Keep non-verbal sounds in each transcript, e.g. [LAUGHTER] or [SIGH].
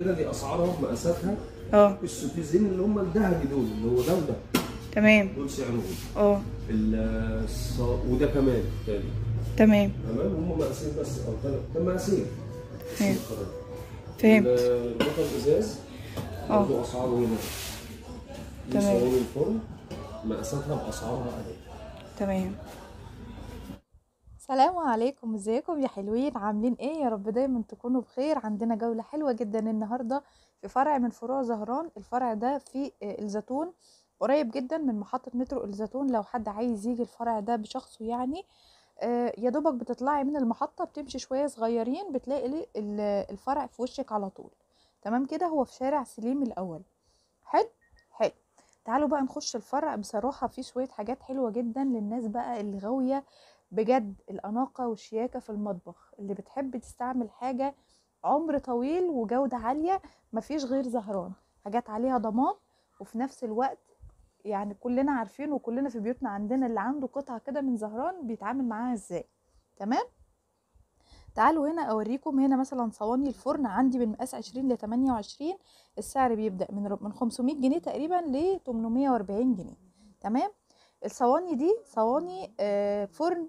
كده دي اسعارها ومقاساتها اه السوتيزين اللي هم الذهبي دول اللي هو ده وده تمام دول سعرهم اه الص... وده كمان تاني تمام تمام هم مقاسين بس او ثلاث مقاسين فهمت فهمت البطل الازاز اه. برضه اسعاره هنا تمام الفرن مقاساتها باسعارها اهي تمام السلام عليكم ازيكم يا حلوين عاملين ايه يا رب دايما تكونوا بخير عندنا جولة حلوة جدا النهاردة في فرع من فروع زهران الفرع ده في آه، الزيتون قريب جدا من محطة مترو الزيتون لو حد عايز يجي الفرع ده بشخصه يعني آه، يا دوبك بتطلعي من المحطة بتمشي شوية صغيرين بتلاقي الفرع في وشك على طول تمام كده هو في شارع سليم الاول حلو حلو تعالوا بقى نخش الفرع بصراحة في شوية حاجات حلوة جدا للناس بقى اللي غاوية بجد الأناقة والشياكة في المطبخ اللي بتحب تستعمل حاجة عمر طويل وجودة عالية مفيش غير زهران حاجات عليها ضمان وفي نفس الوقت يعني كلنا عارفين وكلنا في بيوتنا عندنا اللي عنده قطعة كده من زهران بيتعامل معاها ازاي تمام تعالوا هنا اوريكم هنا مثلا صواني الفرن عندي بالمقاس 20 ل 28 السعر بيبدا من من 500 جنيه تقريبا ل 840 جنيه تمام الصواني دي صواني آه، فرن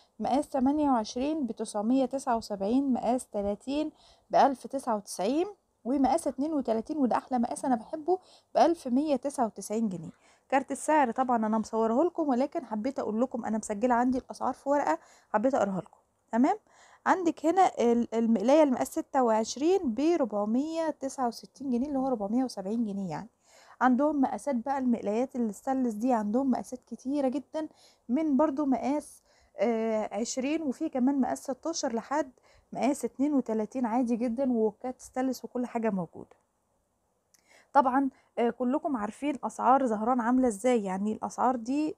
مقاس تمانية وعشرين بتسعمية تسعة وسبعين مقاس تلاتين بألف تسعة وتسعين ومقاس اتنين وتلاتين وده أحلى مقاس أنا بحبه بألف مية تسعة وتسعين جنيه كارت السعر طبعا أنا مصوره لكم ولكن حبيت أقول لكم أنا مسجلة عندي الأسعار في ورقة حبيت أقراها لكم تمام عندك هنا المقلاية المقاس ستة وعشرين بربعمية تسعة وستين جنيه اللي هو ربعمية وسبعين جنيه يعني عندهم مقاسات بقى المقلايات الستانلس دي عندهم مقاسات كتيرة جدا من برضو مقاس آه، عشرين وفي كمان مقاس 16 لحد مقاس 32 عادي جدا ووكات ستانلس وكل حاجه موجوده طبعا آه، كلكم عارفين اسعار زهران عامله ازاي يعني الاسعار دي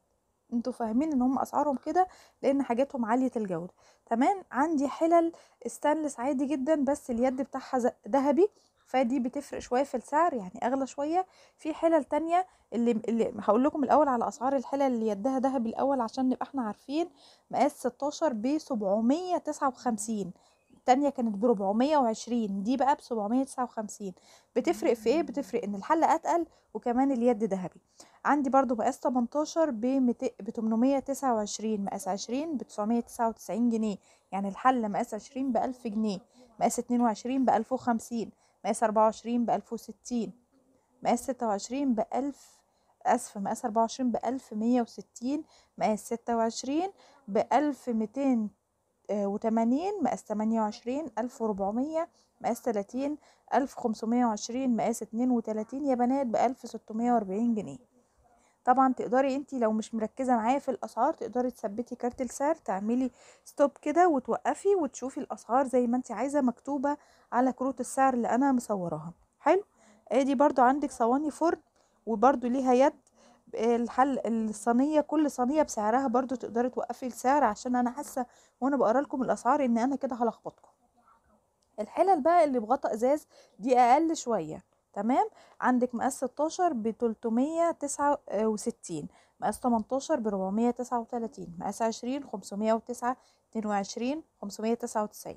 انتوا فاهمين ان هم اسعارهم كده لان حاجاتهم عاليه الجوده كمان عندي حلل ستانلس عادي جدا بس اليد بتاعها ذهبي فدي بتفرق شويه في السعر يعني اغلى شويه في حلل تانية اللي, اللي هقول لكم الاول على اسعار الحلل اللي يدها ذهب الاول عشان نبقى احنا عارفين مقاس 16 ب 759 التانية كانت ب 420 دي بقى ب 759 بتفرق في ايه بتفرق ان الحلة اتقل وكمان اليد ذهبي عندي برضو مقاس 18 ب 829 مقاس 20 ب 999 جنيه يعني الحلة مقاس 20 ب 1000 جنيه مقاس 22 ب 1050 مقاس أربعة وعشرين بألف وستين مقاس ستة وعشرين بألف أسف مقاس أربعة وعشرين بألف مية وستين مقاس ستة وعشرين بألف ميتين آه، وتمانين مقاس تمانية وعشرين ألف وربعمية مقاس تلاتين ألف خمسمية وعشرين مقاس اتنين وتلاتين يا بنات بألف ستمية وأربعين جنيه طبعا تقدري انت لو مش مركزه معايا في الاسعار تقدري تثبتي كارت السعر تعملي ستوب كده وتوقفي وتشوفي الاسعار زي ما انت عايزه مكتوبه على كروت السعر اللي انا مصوراها حلو ادي برضو عندك صواني فرن وبرضو ليها يد الحل الصينيه كل صينيه بسعرها برضو تقدري توقفي السعر عشان انا حاسه وانا بقرا لكم الاسعار ان انا كده هلخبطكم الحلل بقى اللي بغطا ازاز دي اقل شويه تمام عندك مقاس 16 ب 369 مقاس 18 ب 439 مقاس 20 509 22 599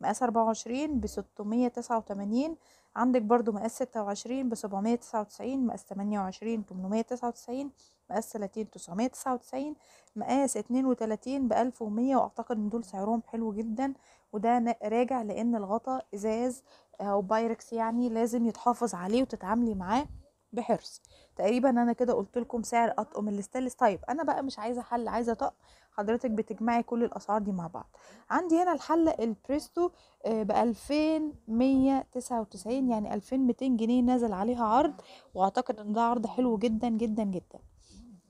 مقاس أربعة وعشرين بستمية تسعة وتمانين عندك برضو مقاس ستة وعشرين بسبعمية تسعة وتسعين مقاس تمانية وعشرين تمنمية تسعة وتسعين مقاس 30 تسعمية تسعة وتسعين مقاس اتنين وتلاتين بألف ومية وأعتقد إن دول سعرهم حلو جدا وده راجع لأن الغطا إزاز أو بايركس يعني لازم يتحافظ عليه وتتعاملي معاه بحرص تقريبا انا كده قلت لكم سعر اطقم الستالس طيب انا بقى مش عايزه حل عايزه طقم حضرتك بتجمعي كل الاسعار دي مع بعض عندي هنا الحله البريستو آه، ب 2199 يعني 2200 جنيه نازل عليها عرض واعتقد ان ده عرض حلو جدا جدا جدا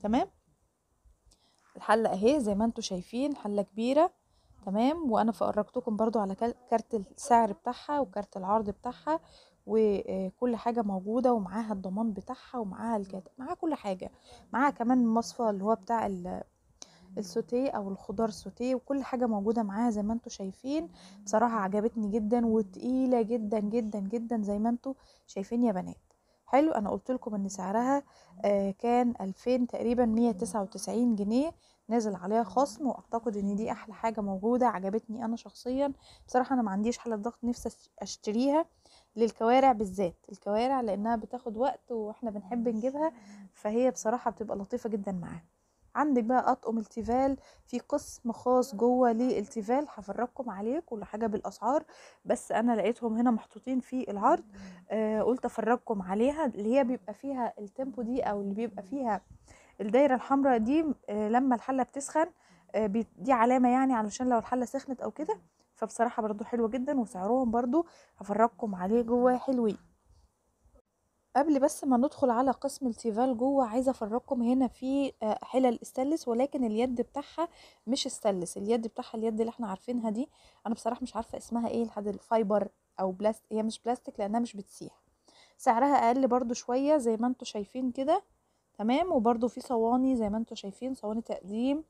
تمام الحله اهي زي ما انتم شايفين حله كبيره تمام وانا فرجتكم برضو على كارت السعر بتاعها وكارت العرض بتاعها وكل آه، حاجه موجوده ومعاها الضمان بتاعها ومعاها الكات معاها كل حاجه معاها كمان المصفى اللي هو بتاع السوتيه او الخضار السوتيه وكل حاجه موجوده معاها زي ما انتم شايفين بصراحه عجبتني جدا وتقيله جدا جدا جدا زي ما انتم شايفين يا بنات حلو انا قلت لكم ان سعرها آه كان 2000 تقريبا 199 جنيه نازل عليها خصم واعتقد ان دي احلى حاجه موجوده عجبتني انا شخصيا بصراحه انا ما عنديش حاله ضغط نفسي اشتريها للكوارع بالذات الكوارع لانها بتاخد وقت واحنا بنحب نجيبها فهي بصراحه بتبقى لطيفه جدا معانا عندك بقى اطقم التيفال في قسم خاص جوه للتيفال هفرجكم عليه كل حاجه بالاسعار بس انا لقيتهم هنا محطوطين في العرض آه قلت افرجكم عليها اللي هي بيبقى فيها التيمبو دي او اللي بيبقى فيها الدايره الحمراء دي آه لما الحله بتسخن آه دي علامه يعني علشان لو الحله سخنت او كده فبصراحه برضو حلوه جدا وسعرهم برضو هفرجكم عليه جوه حلوين قبل بس ما ندخل على قسم التيفال جوه عايزه افرجكم هنا في آه، حلل استلس ولكن اليد بتاعها مش استلس اليد بتاعها اليد اللي احنا عارفينها دي انا بصراحه مش عارفه اسمها ايه لحد الفايبر او بلاست هي مش بلاستيك لانها مش بتسيح سعرها اقل برضو شويه زي ما انتم شايفين كده تمام وبرضو في صواني زي ما انتم شايفين صواني تقديم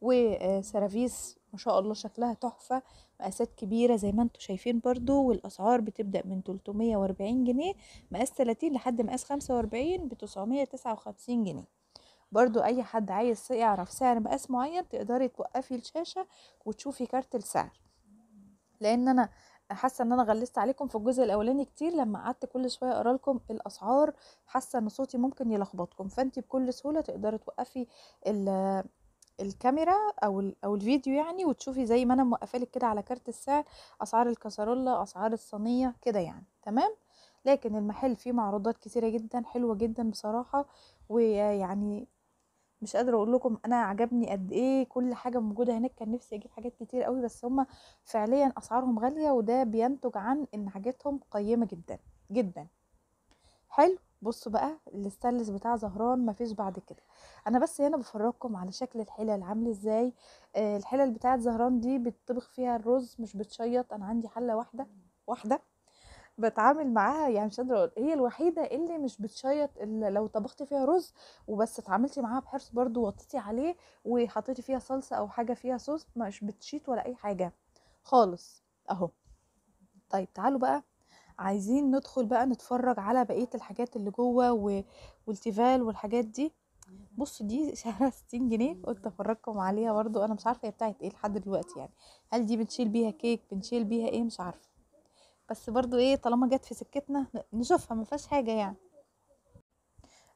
وسرافيس آه، ما شاء الله شكلها تحفة مقاسات كبيرة زي ما انتم شايفين برضو والأسعار بتبدأ من 340 جنيه مقاس 30 لحد مقاس 45 ب 959 جنيه برضو أي حد عايز يعرف سعر مقاس معين تقدري توقفي الشاشة وتشوفي كارت السعر لأن أنا حاسه ان انا غلست عليكم في الجزء الاولاني كتير لما قعدت كل شويه اقرا لكم الاسعار حاسه ان صوتي ممكن يلخبطكم فانت بكل سهوله تقدري توقفي الكاميرا او او الفيديو يعني وتشوفي زي ما انا موقفالك كده على كارت السعر اسعار الكسرولة اسعار الصينيه كده يعني تمام لكن المحل فيه معروضات كتيره جدا حلوه جدا بصراحه ويعني مش قادره اقول لكم انا عجبني قد ايه كل حاجه موجوده هناك كان نفسي اجيب حاجات كتير قوي بس هما فعليا اسعارهم غاليه وده بينتج عن ان حاجاتهم قيمه جدا جدا حلو بصوا بقى الستانلس بتاع زهران مفيش بعد كده انا بس هنا بفرجكم على شكل الحلل عامل ازاي آه الحلل بتاعه زهران دي بتطبخ فيها الرز مش بتشيط انا عندي حله واحده واحده بتعامل معاها يعني مش قادره اقول هي الوحيده اللي مش بتشيط لو طبختي فيها رز وبس اتعاملتي معاها بحرص برضو وطيتي عليه وحطيتي فيها صلصه او حاجه فيها صوص مش بتشيط ولا اي حاجه خالص اهو طيب تعالوا بقى عايزين ندخل بقى نتفرج على بقية الحاجات اللي جوه و... والتيفال والحاجات دي بص دي [LAUGHS] سعرها 60 جنيه قلت افرجكم عليها برضو انا مش عارفه هي بتاعت ايه لحد دلوقتي يعني هل دي بنشيل بيها كيك بنشيل بيها ايه مش عارفه بس برضو ايه طالما جت في سكتنا نشوفها ما فيهاش حاجه يعني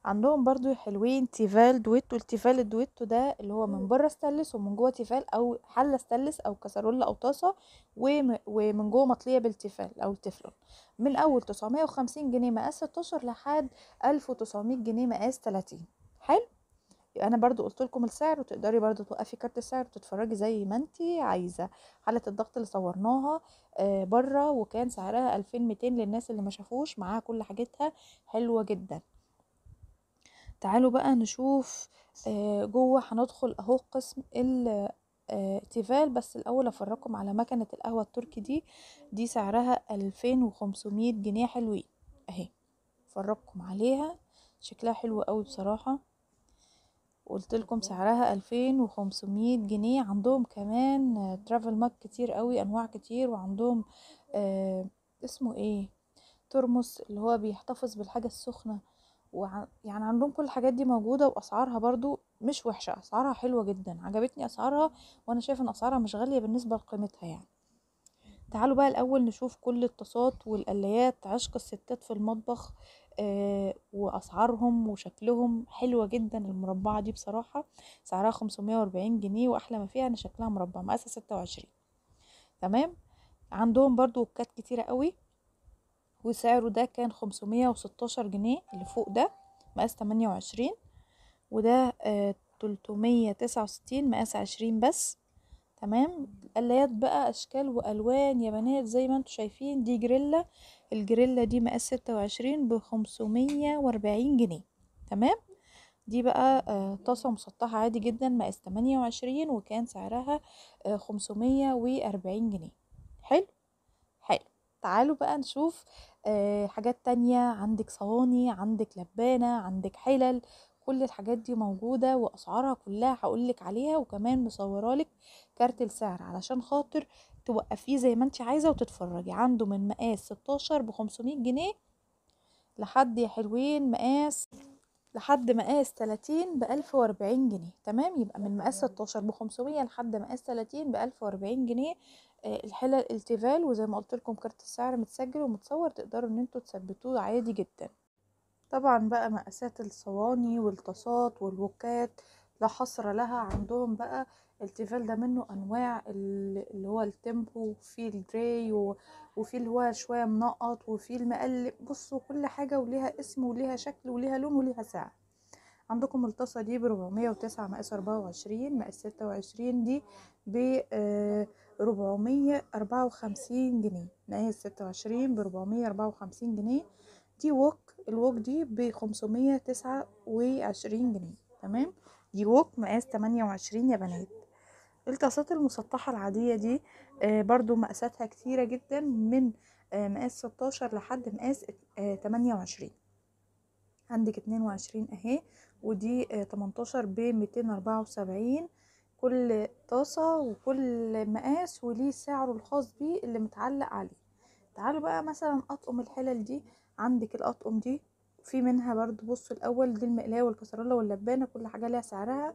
عندهم برضو حلوين تيفال دويتو التيفال الدويتو ده اللي هو من بره ستلس ومن جوه تيفال او حله ستلس او كسرولة او طاسه ومن جوه مطليه بالتيفال او التفلون من اول 950 جنيه مقاس 16 لحد 1900 جنيه مقاس 30 حلو انا برضو قلت لكم السعر وتقدري برضو توقفي كارت السعر وتتفرجي زي ما انت عايزه حاله الضغط اللي صورناها آه، بره وكان سعرها 2200 للناس اللي ما شافوش معاها كل حاجتها حلوه جدا تعالوا بقى نشوف آه، جوه هندخل اهو قسم التيفال آه، بس الاول افرجكم على مكنه القهوه التركي دي دي سعرها 2500 جنيه حلوين اهي افرجكم عليها شكلها حلو قوي بصراحه قلت لكم سعرها 2500 جنيه عندهم كمان ترافل ماك كتير قوي انواع كتير وعندهم آه، اسمه ايه ترمس اللي هو بيحتفظ بالحاجه السخنه ويعني عندهم كل الحاجات دي موجودة وأسعارها برضو مش وحشة أسعارها حلوة جدا عجبتني أسعارها وأنا شايفة إن أسعارها مش غالية بالنسبة لقيمتها يعني تعالوا بقى الأول نشوف كل الطاسات والقلايات عشق الستات في المطبخ آه وأسعارهم وشكلهم حلوة جدا المربعة دي بصراحة سعرها 540 جنيه وأحلى ما فيها إن شكلها مربع مقاسها 26 تمام عندهم برضو كات كتيرة قوي وسعره ده كان خمسمية وستاشر جنيه اللي فوق ده مقاس تمانية وعشرين وده آه، تلتمية تسعة وستين مقاس عشرين بس تمام القلايات بقى اشكال والوان يا بنات زي ما انتم شايفين دي جريلا الجريلا دي مقاس ستة وعشرين بخمسمية واربعين جنيه تمام دي بقى آه، طاسة مسطحة عادي جدا مقاس تمانية وعشرين وكان سعرها آه، خمسمية واربعين جنيه حلو تعالوا بقى نشوف آه، حاجات تانية عندك صواني عندك لبانة عندك حلل كل الحاجات دي موجودة وأسعارها كلها هقولك عليها وكمان مصورالك كارت السعر علشان خاطر توقفيه زي ما انت عايزة وتتفرجي عنده من مقاس 16 ب 500 جنيه لحد يا حلوين مقاس لحد مقاس 30 ب 1040 جنيه تمام يبقى من مقاس 16 ب 500 لحد مقاس 30 ب 1040 جنيه آه، الحلل التيفال وزي ما قلت لكم كارت السعر متسجل ومتصور تقدروا ان انتوا تثبتوه عادي جدا طبعا بقى مقاسات الصواني والطاسات والوكات لا حصر لها عندهم بقى التيفال ده منه انواع اللي هو التيمبو وفي الدراي وفي اللي هو شويه منقط وفي المقلب بصوا كل حاجه وليها اسم وليها شكل وليها لون وليها سعر عندكم الطاسه دي ب 409 مقاس 24 مقاس 26 دي ب آه ربعمية أربعة وخمسين جنيه مقاس ستة وعشرين بربعمية أربعة وخمسين جنيه دي ووك الووك دي بخمسمية تسعة وعشرين جنيه تمام دي ووك مقاس تمانية وعشرين يا بنات الطاسات المسطحة العادية دي آه برضو مقاساتها كتيرة جدا من آه، مقاس ستاشر لحد مقاس آه، تمانية وعشرين عندك اتنين وعشرين اهي ودي آه، تمنتاشر بميتين أربعة وسبعين كل طاسة وكل مقاس وليه سعره الخاص بيه اللي متعلق عليه تعالوا بقى مثلا اطقم الحلل دي عندك الاطقم دي في منها برضو بصوا الاول دي المقلايه والكسرالة واللبانة كل حاجة ليها سعرها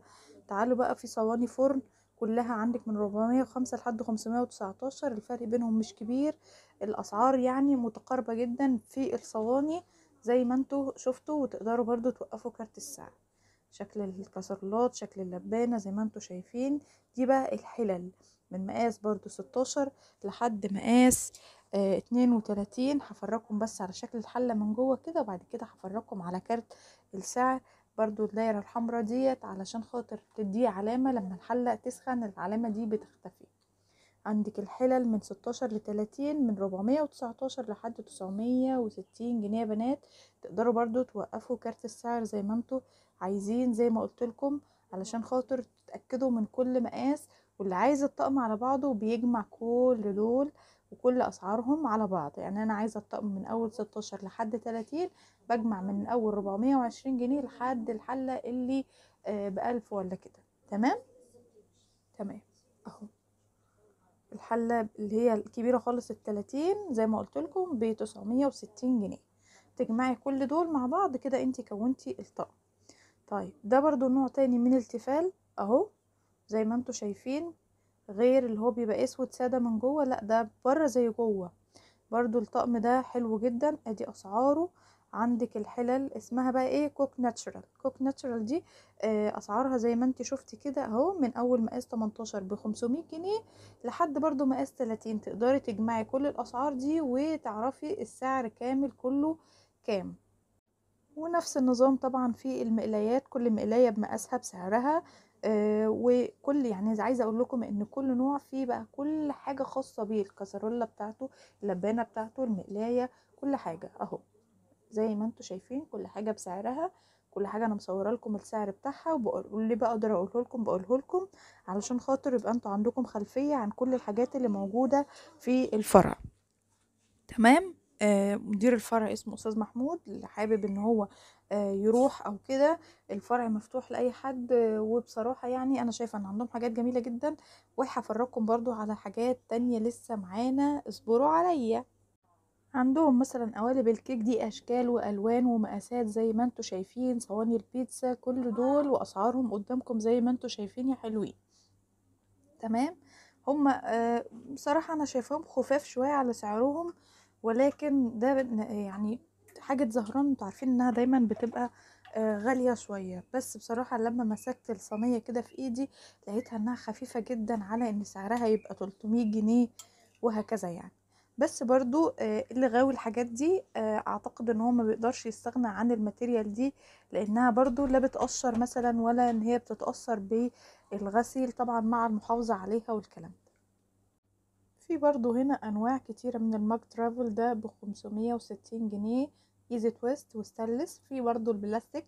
تعالوا بقى في صواني فرن كلها عندك من 405 لحد 519 الفرق بينهم مش كبير الاسعار يعني متقاربة جدا في الصواني زي ما انتوا شفتوا وتقدروا برضو توقفوا كارت الساعة شكل الكسرلات شكل اللبانة زي ما انتم شايفين دي بقى الحلل من مقاس برضو 16 لحد مقاس آه، اتنين 32 هفرجكم بس على شكل الحلة من جوه كده وبعد كده هفرجكم على كارت السعر برضو الدايرة الحمراء ديت علشان خاطر تدي علامة لما الحلة تسخن العلامة دي بتختفي عندك الحلل من 16 ل 30 من 419 لحد 960 جنيه يا بنات تقدروا برضو توقفوا كارت السعر زي ما انتوا عايزين زي ما قلت لكم علشان خاطر تتاكدوا من كل مقاس واللي عايز الطقم على بعضه بيجمع كل دول وكل اسعارهم على بعض يعني انا عايزه الطقم من اول 16 لحد 30 بجمع من اول 420 جنيه لحد الحله اللي آه، ب 1000 ولا كده تمام تمام اهو الحله اللي هي الكبيره خالص ال 30 زي ما قلت لكم ب 960 جنيه تجمعي كل دول مع بعض كده انت كونتي الطقم طيب ده برضو نوع تاني من التفال اهو زي ما انتوا شايفين غير اللي هو بيبقى اسود سادة من جوه لا ده بره زي جوه برضو الطقم ده حلو جدا ادي اسعاره عندك الحلل اسمها بقى ايه كوك ناتشرال كوك ناتشرال دي آه اسعارها زي ما انت شفتي كده اهو من اول مقاس 18 ب 500 جنيه لحد برضو مقاس 30 تقدري تجمعي كل الاسعار دي وتعرفي السعر كامل كله كام ونفس النظام طبعا في المقلايات كل مقلاية بمقاسها بسعرها آه وكل يعني عايزه اقول لكم ان كل نوع فيه بقى كل حاجه خاصه بيه الكسرولة بتاعته اللبانه بتاعته المقلايه كل حاجه اهو زي ما انتم شايفين كل حاجه بسعرها كل حاجه انا مصوره لكم السعر بتاعها وبقول بقى بقدر اقوله لكم بقوله لكم علشان خاطر يبقى انتوا عندكم خلفيه عن كل الحاجات اللي موجوده في الفرع تمام آه، مدير الفرع اسمه استاذ محمود اللي حابب ان هو آه، يروح او كده الفرع مفتوح لاي حد وبصراحه يعني انا شايفه ان عندهم حاجات جميله جدا وهفرجكم برضو على حاجات تانية لسه معانا اصبروا عليا عندهم مثلا قوالب الكيك دي اشكال والوان ومقاسات زي ما انتم شايفين صواني البيتزا كل دول واسعارهم قدامكم زي ما انتم شايفين يا حلوين تمام هما آه، بصراحه انا شايفاهم خفاف شويه على سعرهم ولكن ده يعني حاجة زهران انتوا عارفين انها دايما بتبقى آه، غالية شوية بس بصراحة لما مسكت الصينية كده في ايدي لقيتها انها خفيفة جدا على ان سعرها يبقى 300 جنيه وهكذا يعني بس برضو آه، اللي غاوي الحاجات دي آه، اعتقد ان هو ما بيقدرش يستغنى عن الماتيريال دي لانها برضو لا بتقشر مثلا ولا ان هي بتتأثر بالغسيل طبعا مع المحافظة عليها والكلام ده في برضو هنا انواع كتيرة من الماك ترافل ده بخمسمية وستين جنيه ايزي تويست وستانلس في برضو البلاستيك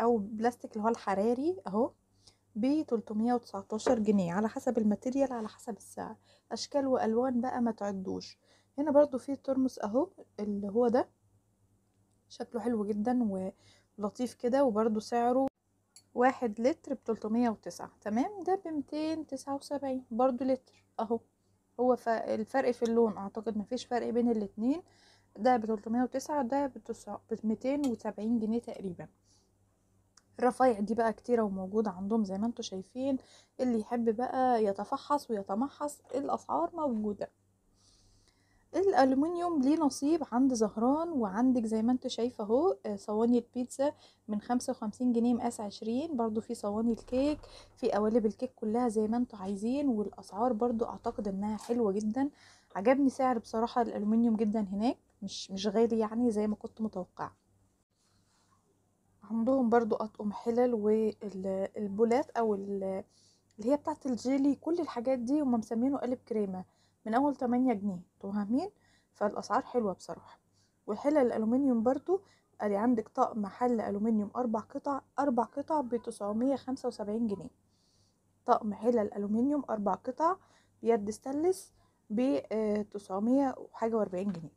او بلاستيك اللي هو الحراري اهو ب وتسعتاشر جنيه على حسب الماتيريال على حسب السعر اشكال والوان بقى ما تعدوش هنا برضو في ترمس اهو اللي هو ده شكله حلو جدا ولطيف كده وبرضو سعره واحد لتر ب وتسعة تمام ده ب تسعة وسبعين برضو لتر اهو هو الفرق في اللون اعتقد مفيش فرق بين الاتنين ده ب وتسعة ده بميتين وسبعين جنيه تقريبا الرفايع دي بقى كتيرة وموجودة عندهم زي ما انتوا شايفين اللي يحب بقى يتفحص ويتمحص الأسعار موجودة الالومنيوم ليه نصيب عند زهران وعندك زي ما انت شايفه اهو آه، صواني البيتزا من خمسة وخمسين جنيه مقاس عشرين برضو في صواني الكيك في قوالب الكيك كلها زي ما انتوا عايزين والاسعار برضو اعتقد انها حلوه جدا عجبني سعر بصراحه الالومنيوم جدا هناك مش مش غالي يعني زي ما كنت متوقعه عندهم برضو اطقم حلل والبولات او اللي هي بتاعه الجيلي كل الحاجات دي هم مسمينه قالب كريمه من اول 8 جنيه انتوا فاهمين فالاسعار حلوه بصراحه وحلل الالومنيوم برضو ادي عندك طقم محل الومنيوم اربع قطع اربع قطع ب 975 جنيه طقم حلل الومنيوم اربع قطع بيد ستانلس ب 940 آه، وحاجه واربعين جنيه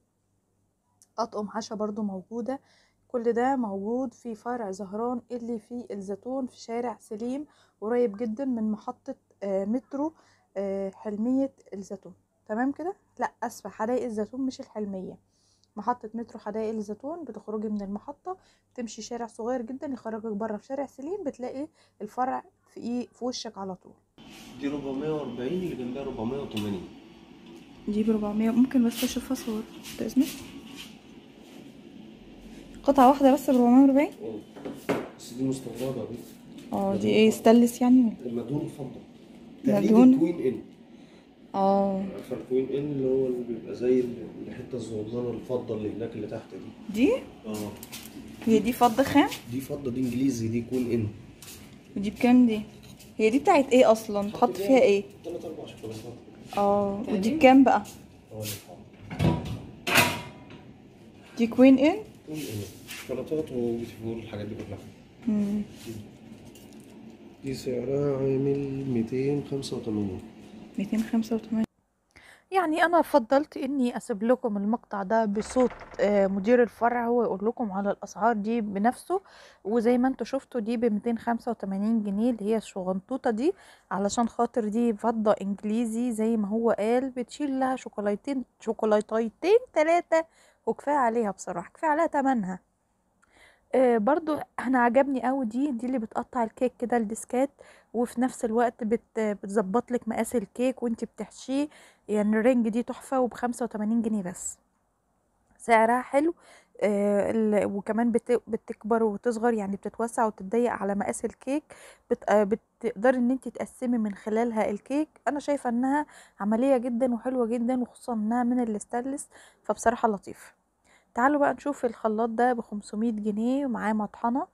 اطقم حشا برضو موجوده كل ده موجود في فرع زهران اللي في الزيتون في شارع سليم قريب جدا من محطه آه، مترو آه، حلميه الزيتون تمام كده لا اسفه حدائق الزيتون مش الحلميه محطة مترو حدائق الزيتون بتخرجي من المحطة تمشي شارع صغير جدا يخرجك بره في شارع سليم بتلاقي الفرع في ايه في وشك على طول دي 440 اللي جنبها 480 دي ب 400 ممكن بس اشوفها صور تأذنك قطعة واحدة بس ب 440 بس دي مستوردة اه دي ايه ستانلس يعني؟ المدون الفضة مدون ان اه فالكوين ان اللي هو اللي بيبقى زي الحته الصغننه الفضه اللي هناك اللي تحت دي دي؟ اه هي دي فضه خام؟ دي فضه دي انجليزي دي كوين ان ودي بكام دي؟ هي دي بتاعت ايه اصلا؟ تحط فيها ايه؟ 3 اربع شوكولاتات اه ودي بكام بقى؟ دي كوين ان؟ كوين ان شوكولاتات وبيتي الحاجات دي كلها دي سعرها عامل 285 285 يعني انا فضلت اني اسيب لكم المقطع ده بصوت آه، مدير الفرع هو يقول لكم على الاسعار دي بنفسه وزي ما انتم شفتوا دي ب 285 جنيه اللي هي الشغنطوطه دي علشان خاطر دي فضه انجليزي زي ما هو قال بتشيل لها شوكولاتين شوكولاتيتين ثلاثه وكفايه عليها بصراحه كفايه عليها تمنها آه، برضو انا عجبني قوي دي دي اللي بتقطع الكيك كده الديسكات وفي نفس الوقت بتظبط لك مقاس الكيك وانت بتحشيه يعني الرنج دي تحفه وب 85 جنيه بس سعرها حلو آه، وكمان بتكبر وتصغر يعني بتتوسع وتتضيق على مقاس الكيك بتقدر آه، بتقدري ان انت تقسمي من خلالها الكيك انا شايفه انها عمليه جدا وحلوه جدا وخصوصا انها من الاستانلس فبصراحه لطيف تعالوا بقى نشوف الخلاط ده ب 500 جنيه ومعاه مطحنه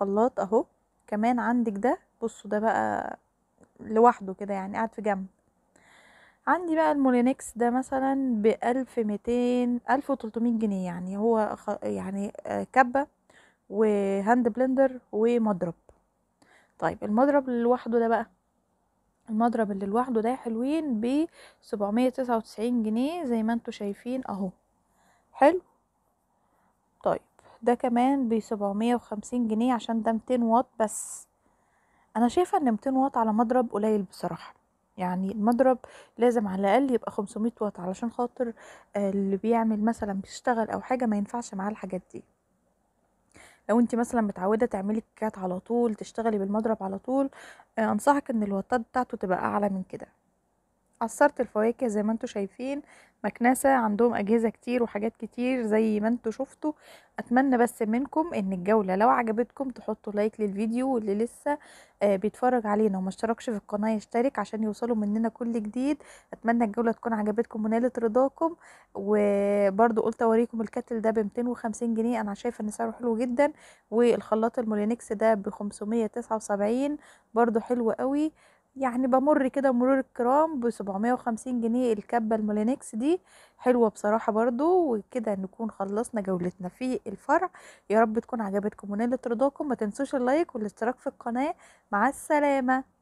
خلاط اهو كمان عندك ده بصوا ده بقى لوحده كده يعني قاعد في جنب عندي بقى المولينكس ده مثلا بألف 1200 ألف وتلتمية جنيه يعني هو يعني آه، كبة وهاند بلندر ومضرب طيب المضرب اللي لوحده ده بقى المضرب اللي لوحده ده حلوين ب 799 جنيه زي ما انتوا شايفين اهو حلو طيب ده كمان ب 750 جنيه عشان ده 200 واط بس انا شايفه ان 200 واط على مضرب قليل بصراحه يعني المضرب لازم على الاقل يبقى 500 واط علشان خاطر اللي بيعمل مثلا بيشتغل او حاجه ما ينفعش معاه الحاجات دي لو انت مثلا متعوده تعملي كيكات على طول تشتغلي بالمضرب على طول آه، انصحك ان الواتات بتاعته تبقى اعلى من كده عصرت الفواكه زي ما انتم شايفين مكنسة عندهم اجهزة كتير وحاجات كتير زي ما انتم شفتوا اتمنى بس منكم ان الجولة لو عجبتكم تحطوا لايك للفيديو واللي لسه آه، بيتفرج علينا وما اشتركش في القناة يشترك عشان يوصلوا مننا كل جديد اتمنى الجولة تكون عجبتكم ونالت رضاكم وبرضو قلت اوريكم الكتل ده ب 250 جنيه انا شايفة ان سعره حلو جدا والخلاط المولينكس ده ب 579 برضو حلو قوي يعني بمر كده مرور الكرام ب 750 جنيه الكبه المولينكس دي حلوه بصراحه برضو وكده نكون خلصنا جولتنا في الفرع يا رب تكون عجبتكم ونالت رضاكم ما تنسوش اللايك والاشتراك في القناه مع السلامه